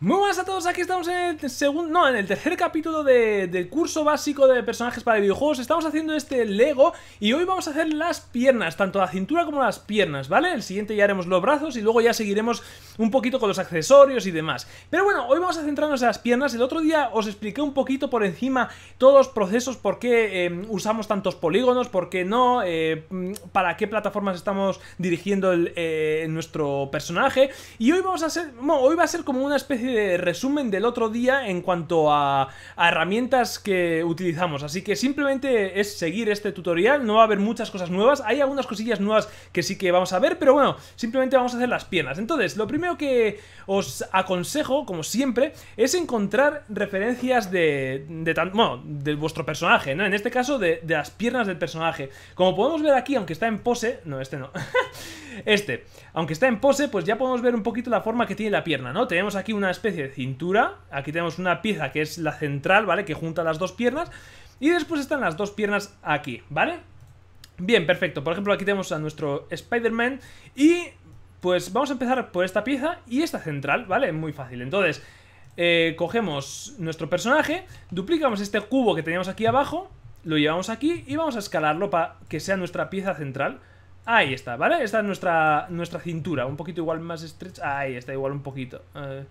Muy buenas a todos, aquí estamos en el segundo, no, en el tercer capítulo de, del curso básico de personajes para videojuegos Estamos haciendo este Lego y hoy vamos a hacer las piernas, tanto la cintura como las piernas, ¿vale? El siguiente ya haremos los brazos y luego ya seguiremos un poquito con los accesorios y demás Pero bueno, hoy vamos a centrarnos en las piernas, el otro día os expliqué un poquito por encima todos los procesos Por qué em, usamos tantos polígonos, por qué no, eh, mm, para qué plataformas estamos dirigiendo el, eh, nuestro personaje Y hoy vamos a hacer bueno, hoy va a ser como una especie de resumen del otro día en cuanto a, herramientas que utilizamos. Así que simplemente es seguir este tutorial, no va a haber muchas cosas nuevas. Hay algunas cosillas nuevas que sí que vamos a ver, pero bueno, simplemente vamos a hacer las piernas. Entonces, lo primero que os aconsejo, como siempre, es encontrar referencias de, de, tan, bueno, de vuestro personaje, ¿no? En este caso, de, de las piernas del personaje. Como podemos ver aquí, aunque está en pose... No, este no. Este, aunque está en pose, pues ya podemos ver un poquito la forma que tiene la pierna, ¿no? Tenemos aquí una especie de cintura, aquí tenemos una pieza que es la central, ¿vale? Que junta las dos piernas, y después están las dos piernas aquí, ¿vale? Bien, perfecto. Por ejemplo, aquí tenemos a nuestro Spider-Man y pues vamos a empezar por esta pieza y esta central, ¿vale? Muy fácil. Entonces, eh, cogemos nuestro personaje, duplicamos este cubo que teníamos aquí abajo, lo llevamos aquí y vamos a escalarlo para que sea nuestra pieza central, Ahí está, ¿vale? Esta es nuestra, nuestra cintura, un poquito igual más estrecha. Ahí está, igual un poquito. Eh.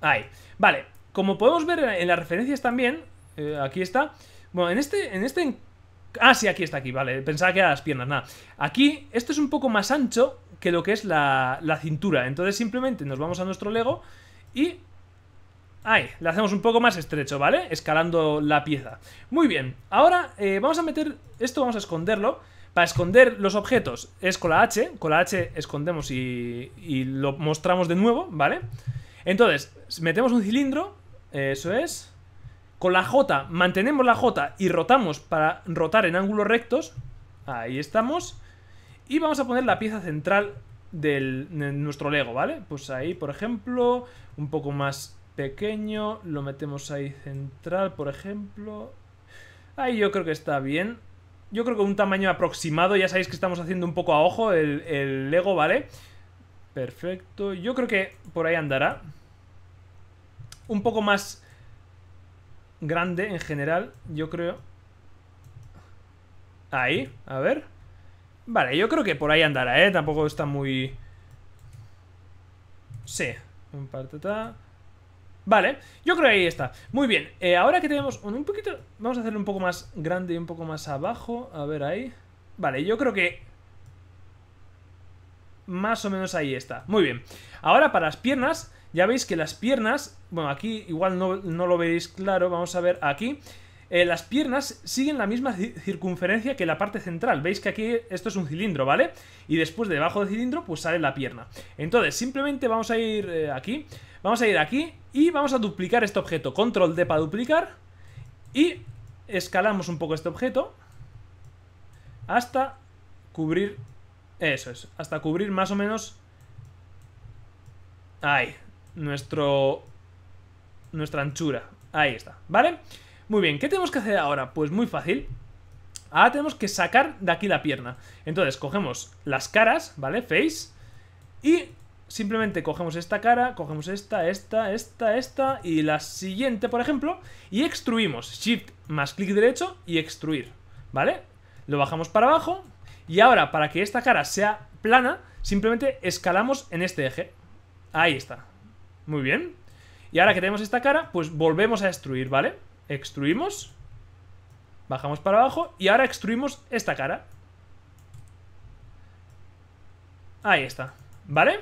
ahí. Vale, como podemos ver en las referencias también, eh, aquí está. Bueno, en este, en este... Ah, sí, aquí está, aquí, vale. Pensaba que era las piernas, nada. Aquí, esto es un poco más ancho que lo que es la, cintura. Entonces simplemente nos vamos a nuestro Lego y... Ahí, le hacemos un poco más estrecho, ¿vale? Escalando la pieza. Muy bien, ahora eh, vamos a meter... Esto vamos a esconderlo para esconder los objetos es con la H. Con la H escondemos y, lo mostramos de nuevo, ¿vale? Entonces, metemos un cilindro. Eso es. Con la J, mantenemos la J y rotamos para rotar en ángulos rectos. Ahí estamos. Y vamos a poner la pieza central del, de nuestro Lego, ¿vale? Pues ahí, por ejemplo, un poco más pequeño. Lo metemos ahí central, por ejemplo. Ahí yo creo que está bien yo creo que un tamaño aproximado. Ya sabéis que estamos haciendo un poco a ojo el, el Lego, ¿vale? Perfecto. Yo creo que por ahí andará. Un poco más grande en general, yo creo. Ahí, a ver. Vale, yo creo que por ahí andará, ¿eh? Tampoco está muy... Sí. Un par, de... ta. Vale, yo creo que ahí está. Muy bien, eh, ahora que tenemos un poquito... Vamos a hacerlo un poco más grande y un poco más abajo. A ver ahí. Vale, yo creo que... Más o menos ahí está. Muy bien. Ahora para las piernas, ya veis que las piernas... Bueno, aquí igual no, no lo veis claro. Vamos a ver aquí. Eh, las piernas siguen la misma circunferencia que la parte central. Veis que aquí esto es un cilindro, ¿vale? Y después debajo del cilindro, pues sale la pierna. Entonces, simplemente vamos a ir eh, aquí. Vamos a ir aquí y vamos a duplicar este objeto. Control D para duplicar. Y escalamos un poco este objeto hasta cubrir... Eso es, hasta cubrir más o menos... Ahí, nuestro... Nuestra anchura. Ahí está, ¿vale? vale muy bien, ¿qué tenemos que hacer ahora? Pues muy fácil. Ahora tenemos que sacar de aquí la pierna. Entonces, cogemos las caras, ¿vale? Face. Y simplemente cogemos esta cara, cogemos esta, esta, esta, esta y la siguiente, por ejemplo, y extruimos. Shift más clic derecho y extruir, ¿vale? Lo bajamos para abajo y ahora para que esta cara sea plana, simplemente escalamos en este eje. Ahí está. Muy bien. Y ahora que tenemos esta cara, pues volvemos a extruir, ¿vale? Extruimos. Bajamos para abajo y ahora extruimos esta cara. Ahí está, ¿vale?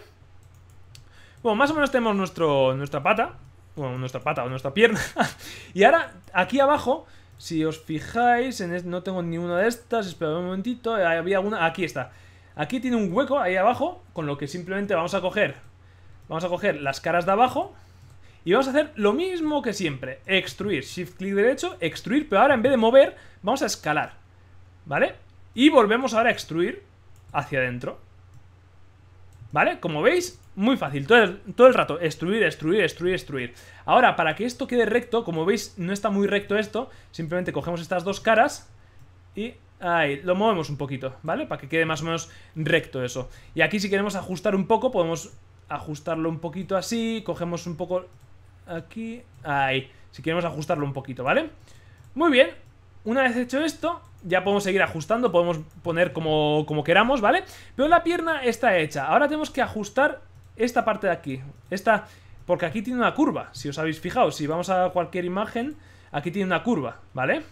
Bueno, más o menos tenemos nuestro, nuestra pata. Bueno, nuestra pata o nuestra pierna. y ahora, aquí abajo, si os fijáis, en no tengo ni ninguna de estas. Esperad un momentito, eh, había una Aquí está. Aquí tiene un hueco, ahí abajo, con lo que simplemente vamos a coger... Vamos a coger las caras de abajo y vamos a hacer lo mismo que siempre. Extruir, shift clic derecho, extruir, pero ahora en vez de mover, vamos a escalar. ¿Vale? Y volvemos ahora a extruir hacia adentro. ¿Vale? Como veis, muy fácil. Todo el, todo el rato, extruir, extruir, extruir, extruir. Ahora, para que esto quede recto, como veis, no está muy recto esto. Simplemente cogemos estas dos caras y Ahí, lo movemos un poquito, ¿vale? Para que quede más o menos recto eso. Y aquí si queremos ajustar un poco, podemos ajustarlo un poquito así, cogemos un poco Aquí, ahí Si queremos ajustarlo un poquito, ¿vale? Muy bien, una vez hecho esto ya podemos seguir ajustando, podemos poner como, como queramos, ¿vale? Pero la pierna está hecha, ahora tenemos que ajustar esta parte de aquí Esta, porque aquí tiene una curva, si os habéis fijado Si vamos a cualquier imagen, aquí tiene una curva, ¿vale?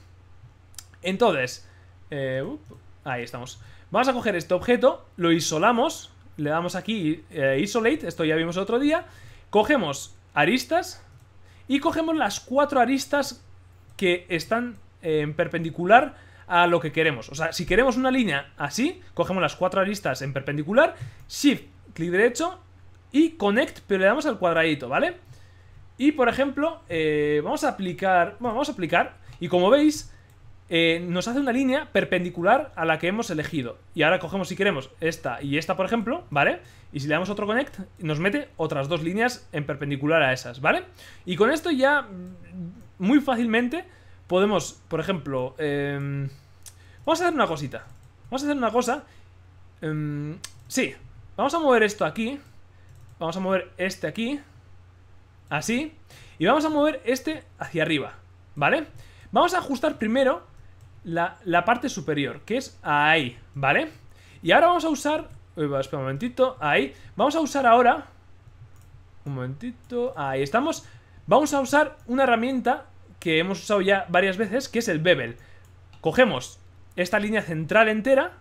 Entonces, eh, ahí estamos Vamos a coger este objeto, lo isolamos Le damos aquí eh, Isolate, esto ya vimos otro día Cogemos aristas y cogemos las cuatro aristas que están eh, en perpendicular a lo que queremos. O sea, si queremos una línea así, cogemos las cuatro aristas en perpendicular, shift, clic derecho y connect, pero le damos al cuadradito, ¿vale? Y por ejemplo, eh, vamos a aplicar, bueno, vamos a aplicar, y como veis, eh, nos hace una línea perpendicular a la que hemos elegido. Y ahora cogemos, si queremos, esta y esta, por ejemplo, ¿vale? Y si le damos otro connect, nos mete otras dos líneas en perpendicular a esas, ¿vale? Y con esto ya mm, muy fácilmente podemos, por ejemplo, em, vamos a hacer una cosita. Vamos a hacer una cosa. Em, sí, vamos a mover esto aquí. Vamos a mover este aquí. Así. Y vamos a mover este hacia arriba, ¿vale? Vamos a ajustar primero la, parte superior, que es ahí, ¿vale? Y ahora vamos a usar... Uy, espera un momentito, ahí. Vamos a usar ahora... Un momentito, ahí estamos. Vamos a usar una herramienta que hemos usado ya varias veces, que es el bevel. Cogemos esta línea central entera,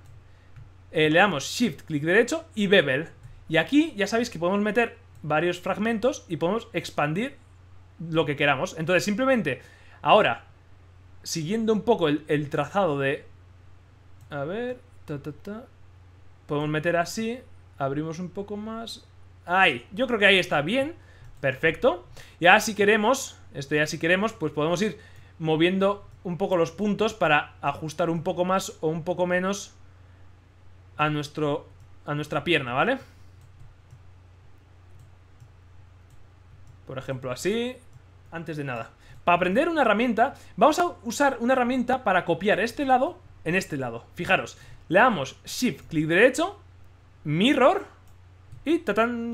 eh, le damos Shift, clic derecho y bevel. Y aquí ya sabéis que podemos meter varios fragmentos y podemos expandir lo que queramos. Entonces simplemente ahora siguiendo un poco el, trazado de... A ver... Podemos meter así. Abrimos un poco más. ay, Yo creo que ahí está bien. Perfecto. Y ahora si queremos... Esto ya si queremos, pues podemos ir moviendo un poco los puntos para ajustar un poco más o un poco menos a, nuestro, a nuestra pierna, ¿vale? Por ejemplo, así, antes de nada. Para aprender una herramienta, vamos a usar una herramienta para copiar este lado en este lado. Fijaros, le damos Shift, clic derecho, Mirror, y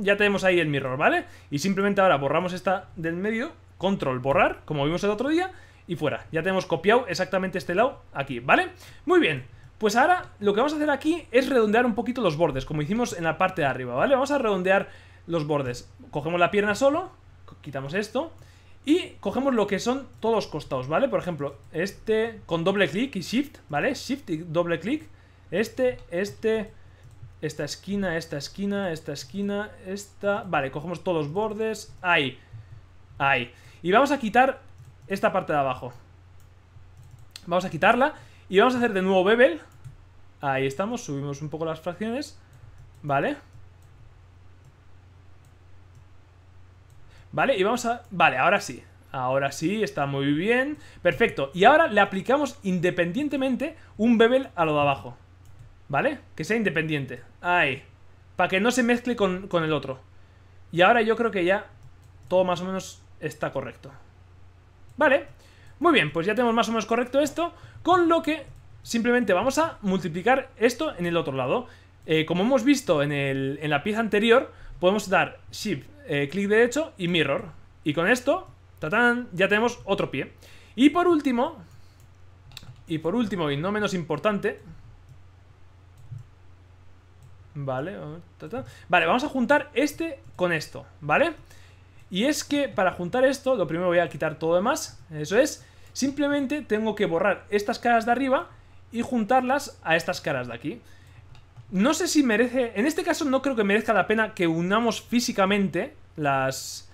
ya tenemos ahí el mirror, ¿vale? Y simplemente ahora borramos esta del medio, Control, borrar, como vimos el otro día, y fuera. Ya tenemos copiado exactamente este lado aquí, ¿vale? Muy bien, pues ahora lo que vamos a hacer aquí es redondear un poquito los bordes, como hicimos en la parte de arriba, ¿vale? Vamos a redondear los bordes. Cogemos la pierna solo, quitamos esto, y cogemos lo que son todos costados, ¿vale? Por ejemplo, este con doble clic y shift, ¿vale? Shift y doble clic. Este, este, esta esquina, esta esquina, esta esquina, esta... Vale, cogemos todos los bordes. Ahí, ahí. Y vamos a quitar esta parte de abajo. Vamos a quitarla y vamos a hacer de nuevo bevel. Ahí estamos, subimos un poco las fracciones. Vale. Vale, y vamos a... Vale, ahora sí. Ahora sí, está muy bien. Perfecto. Y ahora le aplicamos independientemente un bevel a lo de abajo. ¿Vale? Que sea independiente. Ahí. Para que no se mezcle con, el otro. Y ahora yo creo que ya todo más o menos está correcto. Vale. Muy bien, pues ya tenemos más o menos correcto esto. Con lo que simplemente vamos a multiplicar esto en el otro lado. Eh, como hemos visto en, el, en la pieza anterior, podemos dar Shift eh, clic derecho y mirror. Y con esto, ya tenemos otro pie. Y por último, y por último y no menos importante, vale, oh, vale, vamos a juntar este con esto, ¿vale? Y es que para juntar esto, lo primero voy a quitar todo de demás, eso es, simplemente tengo que borrar estas caras de arriba y juntarlas a estas caras de aquí. No sé si merece. En este caso, no creo que merezca la pena que unamos físicamente las.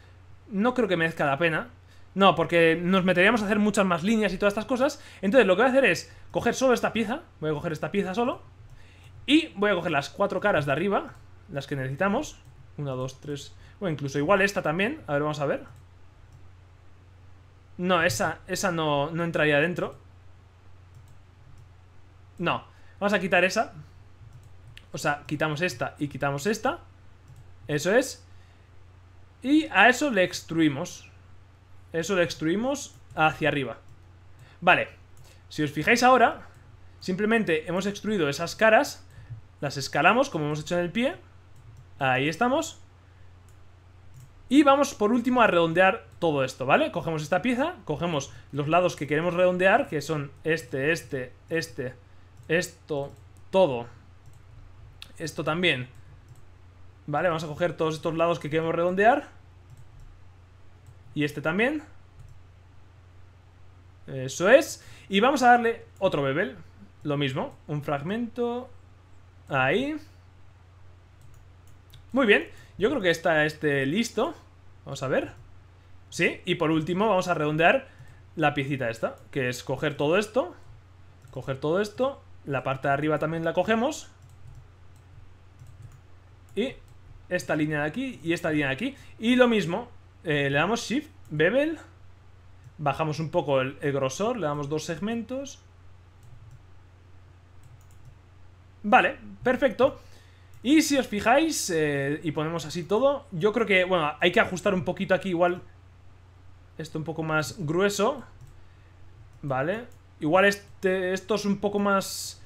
No creo que merezca la pena. No, porque nos meteríamos a hacer muchas más líneas y todas estas cosas. Entonces, lo que voy a hacer es coger solo esta pieza. Voy a coger esta pieza solo. Y voy a coger las cuatro caras de arriba. Las que necesitamos. Una, dos, tres. O incluso igual esta también. A ver, vamos a ver. No, esa, esa no, no entraría dentro. No. Vamos a quitar esa. O sea, quitamos esta y quitamos esta. Eso es. Y a eso le extruimos. Eso le extruimos hacia arriba. Vale. Si os fijáis ahora, simplemente hemos extruido esas caras. Las escalamos, como hemos hecho en el pie. Ahí estamos. Y vamos por último a redondear todo esto, ¿vale? Cogemos esta pieza, cogemos los lados que queremos redondear, que son este, este, este, esto, todo esto también. Vale, vamos a coger todos estos lados que queremos redondear. Y este también. Eso es. Y vamos a darle otro bebel, Lo mismo. Un fragmento. Ahí. Muy bien. Yo creo que está este listo. Vamos a ver. Sí. Y por último vamos a redondear la piecita esta. Que es coger todo esto. Coger todo esto. La parte de arriba también la cogemos y esta línea de aquí y esta línea de aquí. Y lo mismo, eh, le damos Shift, Bevel, bajamos un poco el, grosor, le damos dos segmentos. Vale, perfecto. Y si os fijáis, eh, y ponemos así todo, yo creo que, bueno, hay que ajustar un poquito aquí igual esto un poco más grueso, ¿vale? Igual este, esto es un poco más...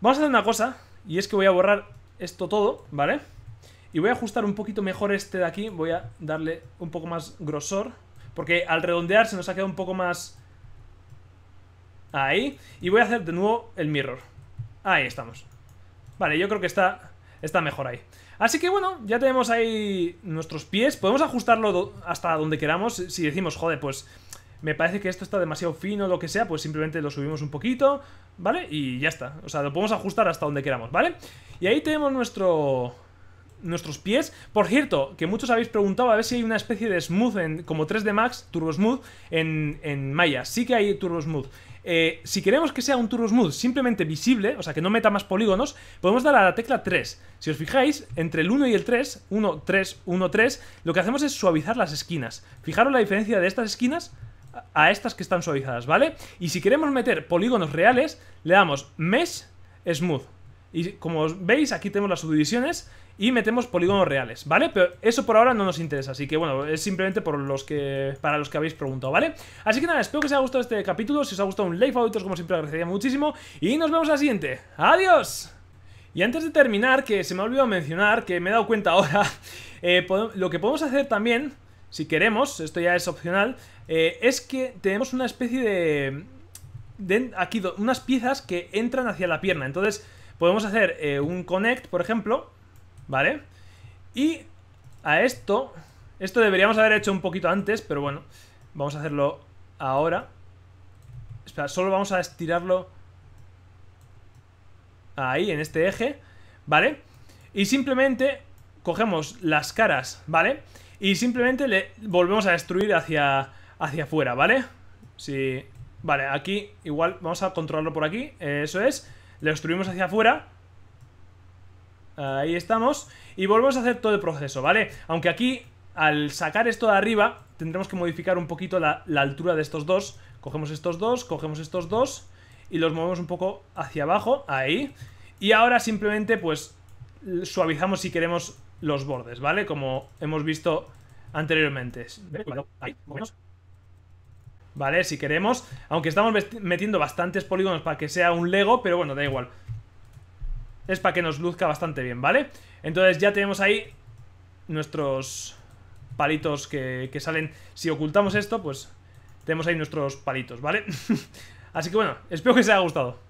Vamos a hacer una cosa, y es que voy a borrar esto todo, ¿vale? Y voy a ajustar un poquito mejor este de aquí. Voy a darle un poco más grosor. Porque al redondear se nos ha quedado un poco más... Ahí. Y voy a hacer de nuevo el mirror. Ahí estamos. Vale, yo creo que está, está mejor ahí. Así que bueno, ya tenemos ahí nuestros pies. Podemos ajustarlo hasta donde queramos. Si decimos, joder, pues me parece que esto está demasiado fino o lo que sea, pues simplemente lo subimos un poquito, ¿vale? Y ya está. O sea, lo podemos ajustar hasta donde queramos, ¿vale? Y ahí tenemos nuestro nuestros pies. Por cierto, que muchos habéis preguntado a ver si hay una especie de smooth en, como 3D Max, Turbo Smooth, en, en Maya. Sí que hay Turbo Smooth. Eh, si queremos que sea un Turbo Smooth simplemente visible, o sea, que no meta más polígonos, podemos dar a la tecla 3. Si os fijáis, entre el 1 y el 3, 1, 3, 1, 3, lo que hacemos es suavizar las esquinas. Fijaros la diferencia de estas esquinas a estas que están suavizadas, ¿vale? Y si queremos meter polígonos reales, le damos Mesh Smooth. Y como veis, aquí tenemos las subdivisiones y metemos polígonos reales, ¿vale? Pero eso por ahora no nos interesa, así que bueno, es simplemente por los que, para los que habéis preguntado, ¿vale? Así que nada, espero que os haya gustado este capítulo, si os ha gustado un like, favoritos como siempre agradecería muchísimo y nos vemos en la siguiente. ¡Adiós! Y antes de terminar, que se me ha olvidado mencionar, que me he dado cuenta ahora, eh, lo que podemos hacer también, si queremos, esto ya es opcional, eh, es que tenemos una especie de... aquí, unas piezas que entran hacia la pierna. Entonces, podemos hacer eh, un connect, por ejemplo, ¿vale? Y a esto... Esto deberíamos haber hecho un poquito antes, pero bueno, vamos a hacerlo ahora. Espera, solo vamos a estirarlo ahí, en este eje, ¿vale? Y simplemente cogemos las caras, ¿vale? Y simplemente le volvemos a destruir hacia, hacia afuera, ¿vale? sí, Vale, aquí igual vamos a controlarlo por aquí. eso es. Le obstruimos hacia afuera. Ahí estamos. Y volvemos a hacer todo el proceso, ¿vale? Aunque aquí, al sacar esto de arriba, tendremos que modificar un poquito la, altura de estos dos. Cogemos estos dos, cogemos estos dos y los movemos un poco hacia abajo, ahí. Y ahora simplemente, pues, suavizamos si queremos los bordes, ¿vale? Como hemos visto anteriormente. Ahí, ¿vale? Si queremos, aunque estamos metiendo bastantes polígonos para que sea un Lego, pero bueno, da igual. Es para que nos luzca bastante bien, ¿vale? Entonces ya tenemos ahí nuestros palitos que, que salen. Si ocultamos esto, pues tenemos ahí nuestros palitos, ¿vale? Así que bueno, espero que os haya gustado.